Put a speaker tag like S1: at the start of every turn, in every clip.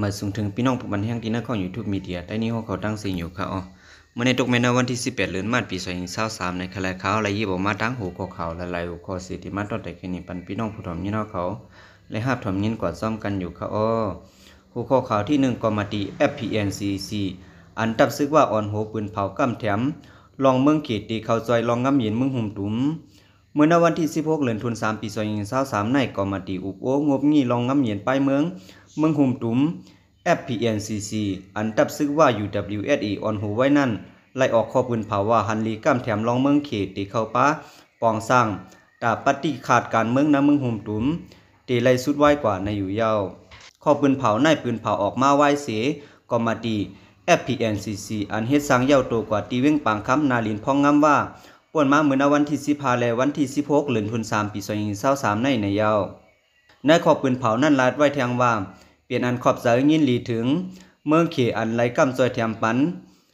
S1: มาส่งถึงพี่น้องผู้บันเทิงที่นักของยูทูบมีเดียได้นี้หอวเขาตั้งสิ่งอยู่ค่ะอ๋อเมื่อในตุกเมนวันที่18เดือนมาปีาสามในคาลาคขาลายี่บอกมาตั้งหูข้อเขาและลายหูข้อสีที่มาตอดแต่แค่นี้ปันพี่น้องผู้ถมย่นเขาและห้าถมยินกอดซ่อมกันอยู่ค่ะอ๋อหูข้อเขาที่หนึ่งกอมาตี FPNCC อันตับซึกว่าอ่อนหูปืนเผากำมแถมลองเมืองขีดตีเขาจอยลองงบเยินเมืองหุ่มตุ้มเมื่อนวันที่ 16เดือนทุนวาคมปี2023ในกอมติอุปโองบงี้ลองง้าเหียนไปเมือง เมืองหุ่มตุ้ม FPNCC อันตับซึกว่า UWSE ออนหูไว้นั่นไล่ออกข้อบุญภาวะฮันลีก้ามแถมลองเมืองเขตตีเข้าป้าปองสร้างตาปฏิขาดการเมืองนะเมืองหุ่มตุ้มตีไล่สุดไว้กว่าในอยู่เยาข้อบุญเผาในปืนเผาออกมาไว้เสกอมตี FPNCC อันเฮ็ดสร้างเย้าโตกว่าตีเว้งปางคำนาลินพ้องงำว่าป่วนมาเหมือนวันที่สิบาและวันที่สิบหกหลืนทุนสามปีสองยินเศร้าสามในในเยาวนายขอบปืนเผานั่นลาดไว้แทงว่าเปลี่ยนอันขอบเสยยินหลีถึง เมืองเขอันไรลกำซอยแถมปัน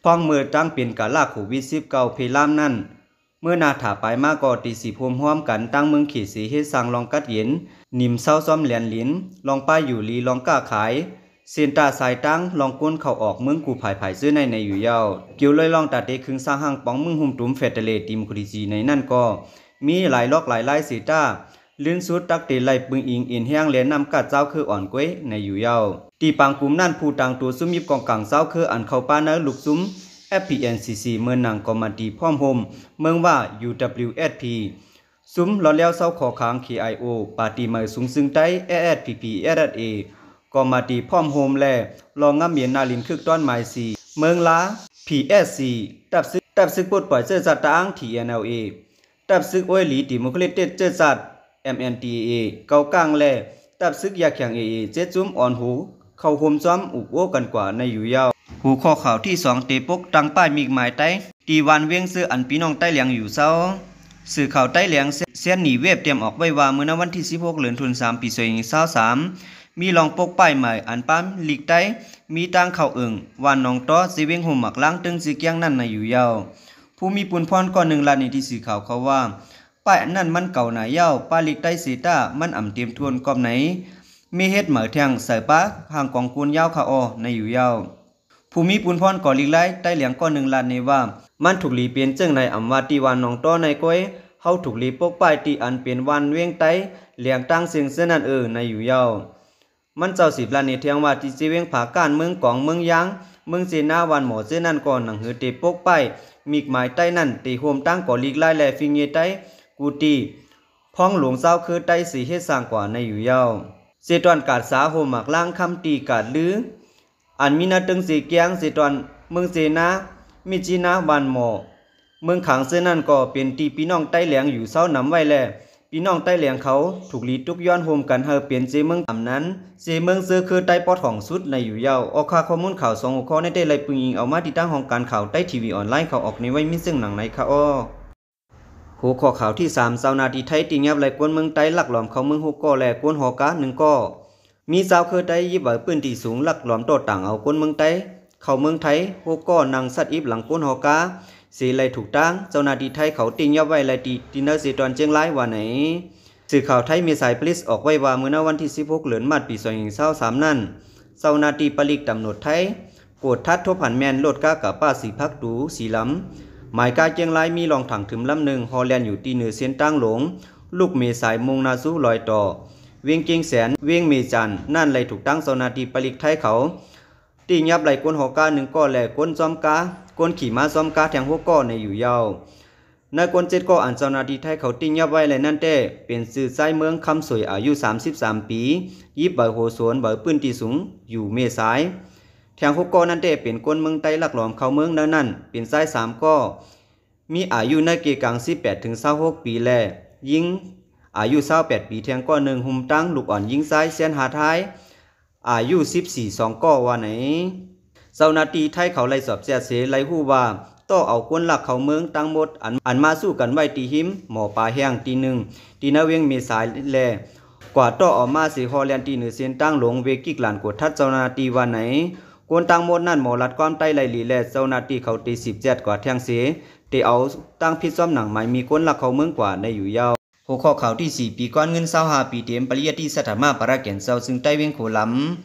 S1: พ้องมือตั้งเปลี่ยนกะลาขูวิสิบเก่าเพล่ามนั่นเมื่อนาถาไปมากกอตีสีพรมห้อมกัน ตั้งเมืองขีสีเฮ็ดสร้างลองกัดเย็นนิ่มเศร้าซ้อมเหรียญลิ้นลองป้ายอยู่ลีลองก้าขายเสียนตาสายตั้งลองก้นเข่าออกเมืองกูผายผายซื้อใน ในอยู่เย้าเกี่ยวเลยลองตัดเตคึงสร้างห้างป้องมึงหุ่มตุ้มเฟตเลติมคุริจีในนั่นก็ มีหลายลอกหลายลายสีตาลื่นสุดตักเตไลปึงอิงอินแห้งเลียนนำกัดเจ้าคืออ่อนก้วยในอยู่เย้าตีปังกลุ่มนั่นผู้ต่างตัวซุ้มยิบกองกลางเจ้าคืออันเข้าป้านะลูกซุ้ม FPNCC เมืองนางกอมันดีพ่อมโฮมเมืองว่า UWSP ซุ้มรอนแล้วเศร้าขอค้าง KIO ปาตีเมือสูงซึ่งใต้ ASPP s a ก็มาตีพ่อมโฮมแล่ลองงำเมียนนาลินคึกต้อนหมายสีเมืองลาพีเอสซีตับซึกตับซึกปดปล่อยเจอจัดตางทีเ t n เอตับซึกโอยหลีติมุคลิเตเจอจัดเอ็มเออ็นีเเกากลางแล่ตับซึกยาแข็งเอเจ็ดจุ้มอ่อนหู เข้าโฮมซ้อมอุกโอกันกว่าในอยู่ยาว หูข้อข่าวที่สองเตปก ตังป้ายมีหมายใต้ ตีวันเวียงซื้ออันปีน้องใต้เหลียงอยู่เศร้าสื่อข่าวใต้เหลียงเสียนหนีเว็บเตรียมออกไว้ว่าเมื่อวันที่16เหรินทุนวามปี2523มีลองปกป้ายใหม่อันปั้มหลีกไต้มีตั้งเข่าเอิงวานนองต้อสิเวงห่มหมักล้างตึงสีเกียงนั่นในอยู่เยาผู้มีปุนพรก่อนหนึ่งลานในที่สื่อข่าวเขาว่าป้ายนั่นมันเก่าหนายเย้าป้าหลีกไต้สีตามันอ่ำเตรียมทวนกอบไหน มีเฮ็ดเหมือแทงใส่ป้าห่างกองกูนยาวขาออในอยู่เยาผู้มีปุนพรก่อลีกไล่ใต้เหลียงก้อนหนึ่งลานในว่ามันถูกหลีเปลี่ยนเจ้งในอ่ำว่าตีวานนองต้อในก้อยเฮาถูกหลีปกป้ายตีอันเปลี่ยนวันเว้งไต้เหลียงตั้งเสียงเส้นนั่นเออในอยู่เยามันเจ้าสิบลานิเทียงว่าที่จีเวงผาการเมืองกองเมืองยัง เมืองสีนาวันหมอเส้นนั่นก่อนหนังหือตีปกไป มีหมายใต้นั่นตีโฮมตั้งก่อลีกไล่แลฟิงเยใต้ กูตีพ้องหลวงเศร้าคือใต้สีเฮ็ดสางกว่าในอยู่เย้าเสตอนกาดสาโหมักล่างคำตีกาดลือ อันมีนาตึงสีแกงเสตอนเมืองเสนามิจีนาวันหมอเมืองขังเส้นนั่นก่อเป็นตีพี่น้องใต้แหลงอยู่เศร้านำไว้แลพี่น้องใต้เหลียงเขา ถูกลีทุกย้อนโฮมกันเฮอเปลี่ยนเจเมืองต่ำนั้น เจเมืองซื้อคือใต้ปอดของสุดในอยู่เยาออกค่าข้อมูลข่าวสองข้อในได้ไลปึงยิง เอามาติดตั้งของการข่าวใต้ทีวีออนไลน์เขาออกในไว้มิซึ่งหนังในค่ะออหัวข้อข่าวที่สามสาวนาทีไทย ติงยับไหลกวนเมืองใต้หลักหลอมเขาเมืองหกก้อแหลกวนหอกาหนึ่งก้อมีสาวเคยใต้ยิบใบปืนที่สูงหลักหลอมโดต่างเอากวนเมืองใต้เขาเมืองไทยหกก้อนางสัตว์อิบหลังกวนหอกาสีไรถูกตั้ง เจ้านาทีไทยเขาติงยับไว้ไรลตีดินเนอร์สีตอนเชียงรายว่าไหนสื่อข่าว ไทย มีสาย พลิส ออกไว้ว่าเมื่อวันที่16เหลือนมาดปีสองหนั่นเร้ามน้าทีปลิกตำหนด ไทย โกดทัดทบ่ัน แมนโลดก้ากับป้าสีพักดูสีล้ำหมายกาเจียงรายมีรองถังถึงลำหนึ่งฮอลแลนด์อยู่ตีเหนือเส้นตั้งหลง ลูกเมสายมงนาซูลอยต่อเวียงเกียงแสนเวียงเมจันนั่นไรถูกตั้งเจ้านาทีปลิกไทยเขาติยับไหลก้นหอกาหนึ่งก้อแหล่ก้นซ้อมกาก้นขี่ม้าซ้อมกาแทงหัวก้อในอยู่ยาวนายกวนเจ็ดก้อ่านเจ้านาดีไทยเขาติ้งยับไว้เลยนั่นแต้เป็นสื่อไซเมืองคำสวยอายุ 33 ปี ยิบใบโหสวนใบปื้นตีสูงอยู่เมษายแทงหัวก้อนั่นแต้เป็นก้นเมืองไต้หลักหลอมเขาเมืองนั้นนั่น เป็นไซสามก้อมีอายุในเกกลาง 18ถึง26ปีแลยิงอายุ28ปีแทงก้อหนึ่งหุ่มตั้งลูกอ่อนยิงไซเเส้นหาไทยอายุ14สองก้อว่าไหนเจ้านาตีไทยเขาไล่สอบเสียเสไล่หู้ว่าต่อเอาควนหลักเขาเมือง ตั้ง หมด อันอันมาสู้ กัน ไว้ตีหิม หมอปลาแห้งตีหนึ่งตีนาเวียงมีสายแล กว่าต่อออกมาสีฮอลแลนตีหนึ่งเซีนตั้งหลง เว กิก หลานกดทัดเจ้านาตีวันไหนกวนตั้งหมดนั่นหมอรัดความใต้ไหลหลีแลเจ้านาตีเขาตีสิบเจ็ดกว่าแทงเสตีเอาตั้งพิษซ้อมหนังไมมมีควนหลักเขาเมืองกว่าในอยู่ยาวหัวข้อข่าวที่4ปีก้อนเงินเศร้าหาปีเต็มปริยัติสถามาปราเกีนเศร้าซึ่งใต้เวียงโขล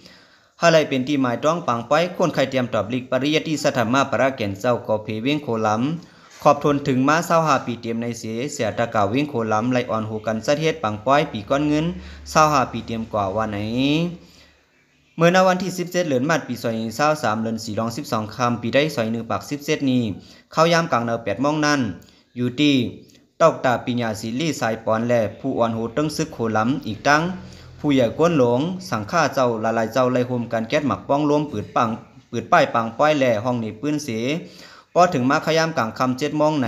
S1: ำฮาไลเป็นที่หมายต้องปังไปคนใครเตรียมตอบลิกปริยัติสถามาปราเกีนเศร้าก่อเพเวียงโขลำขอบทนถึงมาเศร้าหาปีเต็มในเสียเสียตะกาเวิ่งโขลำไลอ่อนหูกันสะเทศปังป้อยปีก้อนเงินเศร้าหาปีเต็มกว่าวันไหนเมื่อนาวันที่17เหลือนมาดปีซอยเศร้าสามเหลือนสี่รองสิบสองคำปีได้ซอยหนึ่งปากสิบเจ็ดนี้ เข้ายามกลางเนาแปดมองนั่นอยู่ที่ตอกตาปิญญาสิลีสายปอนแลผู้อ่อนโหตึงซึกโคล้ำอีกตั้งผู้ใหญ่ก้นหลงสังฆ่าเจ้าละลายเจ้าไล่โฮมกันแก๊สหมักป้องล้มปืดปังปืดป้ายปังป้อยแลห้องในปื้นเสพอถึงมาขยามกลางคำเจ็ดมองไหน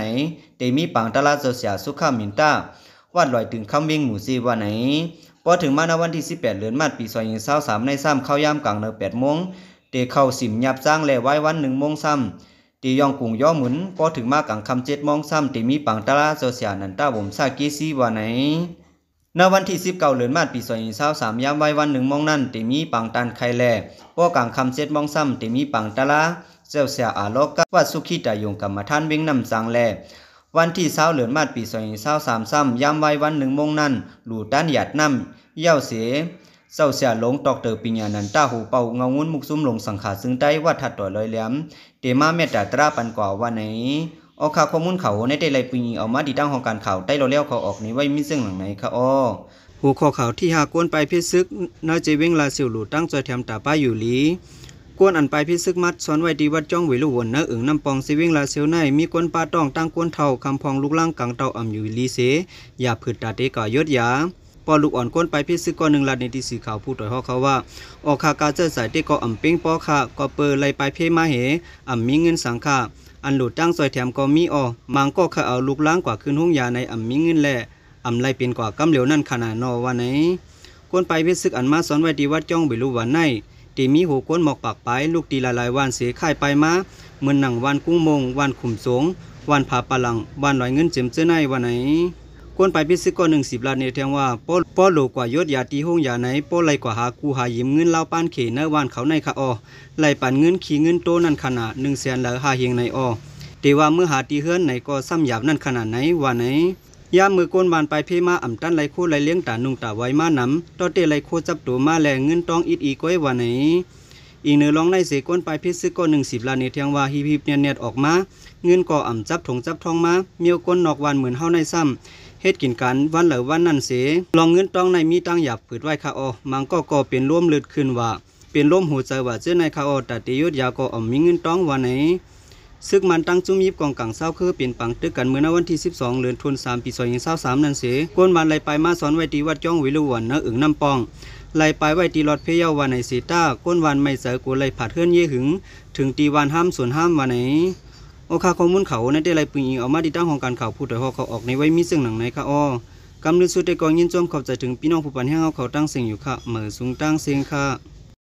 S1: เตมีปังตลาดเสียเสียสุขามินต้าวาดลอยถึงคำวิ่งหมูซีว่าไหนพอถึงมาในวันที่ 18เดือนมาดปีซอยยิงเศร้าสามในซ้ำเข้ายามกลางเนอแปดโมงเตเข้าสิมยับจ้างแลไว้วันหนึ่งโมงซ้ำตียองกุงย่อหมุนพอถึงมากกังคำเจ็ดมองซ้ำตีมีปังตาลาโซเซียนันตาบ่มซากซีว่นไหนณวันที่สิบเก้าเหลือนมาดปีสอยเศร้าสามยามไว้วันหนึ่งมองนั่นตีมีปังตันไข่แล่พอกังคำเจ็ดมองซ้ำตีมีปังตาลาเซลเซียอาโลกกวัดสุขีตายงกรรมท่านวิ่งนำสังแล่วันที่เศร้าเหลือนมาดปีสอยเศร้าสามซ้ำยามไว้วันหนึ่งมองนั่นหลู่ต้านหยาดน้ำเย้าเสเศร้าเสียหลงตอกเตอปิญญานันตาหูเป่าเงางุ้นมุกซุ้มหลงสังขาซึ่งได้ว่าถัดต่อลอยแหลมเตมาเมตตาตราปันกว่าวันไหนออกข่าวข้อมูลเขาในเตไลปีนีเอามาดีตั้งของการข่าวใต้เราเลี้ยวเขาออกนี้ไว้มิซึ่งหลังไหนคะอ้อหูข้อข่าวที่หากวนไปพิซึกน่าจะเว้งลาสิวหลูตั้งจอยแถมตาป้าอยู่ลีกวนอันไปพิซึกมัดซ้อนไว้ดีวัดจ้องเวลุวนเนื้ออึ่งน้ำปองซิวิ่งลาเซลในมีกวนปลาตองตั้งกวนเท่าคำพองลูกล่างกังเตาอ่ำอยู่ลีเสอย่าผืดตาเตก่อยดยาปอลูกอ่อนก้นไปพี่ซื้อก้อนหนึ่งลาดในที่สีขาวพูดต่อยฮอกเขาว่า ออกคากาเจอสายเตก็อ่ำเป้งป้อค่ะก็เปิดไลไปเพ่มาเหอ่ำมีเงินสังค่ะอันหลุดตั้งซอยแถมก็มีออมังก็ข่ะเอาลูกล้างกว่าขึ้นห้องยาในอ่ำมีเงินแหละอ่ำไลเป็นกว่ากำเหลวนั่นขนาดนอวันไหนก้นไปพี่ซึกอันมาสอนไว้ดีวัดจ้องบิลูวันในตีมีหูก้นหมอกปากไป ลูกตีละลายวันเสียข่ไปมาเหมือนหนังวันกุ้งมง วันขุมสง วันผาปลังวันลอยเงินจิมเจ้าในวันไหนกวนไปพิซึกก็หนึ่งสิบล้านเนีเทียงว่าป้อป้อหลกว่ายศยาตีห้องยาไหนป้อไรกว่าหากูหายิมเงินเล่าป้านเขนวานเขาในคาออไรปั่นเงินขี่เงินโตนั่นขนาดหนึ่งแสนแล้วหาเฮียงในออแต่ว่าเมื่อหาตีเฮือนไหนก็ซ้ำหยาบนั่นขนาดไหนว่าไหนย่ามือก้นบานไปเพมาอ่ำตันไรโคไรเลี้ยงตานุงตาไว้มานำต่อเตไรโคจับตัวมาแลเงินตองอิดอีก้อยว่าไหนอีกเนื้อร้องในเสก้นไปพิซึกก็หนึ่งสิบล้านเนี่เทียงว่าฮีพิบเนียนเนียดออกมาเงินก่ออ่ำจับถงจับทองมาเมียวก้นนอกวันเหมือนเฮาในซ้ำเฮ็ดกินกันวันเหล่าวันนั่นเสลองเงินต้องในมีตั้งหยับผืดไว้ค่ะออมังก็ก็เป็นร่วมลึดขึ้นว่า เป็นร่วมหัวใจว่าเจ้าในค่ะออแต่ติยุทยาก็อมมีเงินต้องวันไหนซึกมันตั้งจุ้มยิบกองกังเศร้าคือเปลี่ยนปังตึกกันเมื่อนวันที่ 12เดือนธันวาคมปี2023นั่นเสก้นมันไหลไปมาสอนไว้ตีวัดจ้องวิลุวันเนื้ออึ่งน้ำปองไหลไปไว้ตีรอดเพียววันไหนสีต้าก้นวันไม่เสือกูไหลผัดเคลื่อนเย่หึง ถึงตีวันห้ามส่วนห้ามวันไหนโอค่าข้อมูลเขาในเดลัะปีเอามาดีตั้งของการข่าวผู้ถอยหอเขาออกในไว้มีเสี่งหนังในค่ะอ้อกำลังสุดได้กองยินจมเขอาใจถึงพี่น้องผู้ปันแห้งเขาเขาตั้งเสียงอยู่ค่ะเหมือสูงตั้งเสียงค่ะ